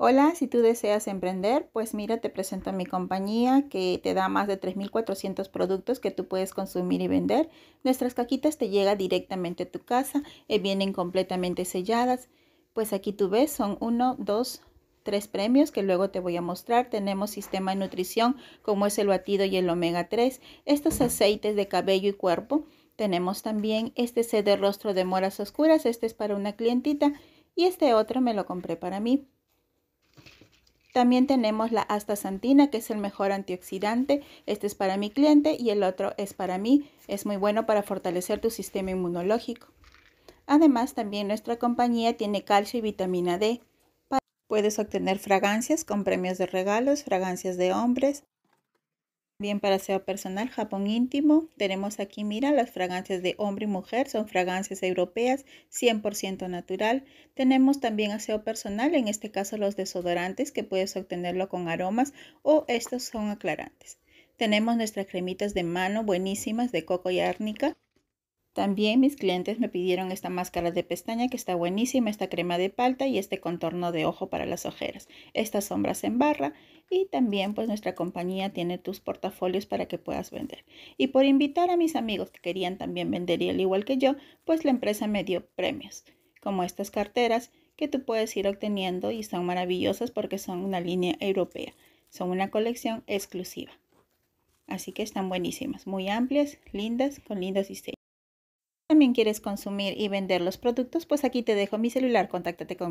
Hola, si tú deseas emprender, pues mira, te presento a mi compañía que te da más de 3.400 productos que tú puedes consumir y vender. Nuestras cajitas te llegan directamente a tu casa y eh, vienen completamente selladas. Pues aquí tú ves, son uno, dos, tres premios que luego te voy a mostrar. Tenemos sistema de nutrición como es el batido y el omega 3, estos aceites de cabello y cuerpo. Tenemos también este set de rostro de moras oscuras, este es para una clientita y este otro me lo compré para mí. También tenemos la astaxantina, que es el mejor antioxidante. Este es para mi cliente y el otro es para mí. Es muy bueno para fortalecer tu sistema inmunológico. Además, también nuestra compañía tiene calcio y vitamina D. Puedes obtener fragancias con premios de regalos, fragancias de hombres, Bien, para aseo personal, Japón íntimo, tenemos aquí, mira, las fragancias de hombre y mujer, son fragancias europeas, 100% natural. Tenemos también aseo personal, en este caso los desodorantes, que puedes obtenerlo con aromas o estos son aclarantes. Tenemos nuestras cremitas de mano buenísimas de coco y árnica. También mis clientes me pidieron esta máscara de pestaña que está buenísima, esta crema de palta y este contorno de ojo para las ojeras, estas sombras en barra y también pues nuestra compañía tiene tus portafolios para que puedas vender. Y por invitar a mis amigos que querían también vender y al igual que yo, pues la empresa me dio premios, como estas carteras que tú puedes ir obteniendo y son maravillosas porque son una línea europea, son una colección exclusiva. Así que están buenísimas, muy amplias, lindas, con lindos diseños quieres consumir y vender los productos, pues aquí te dejo mi celular, contáctate conmigo.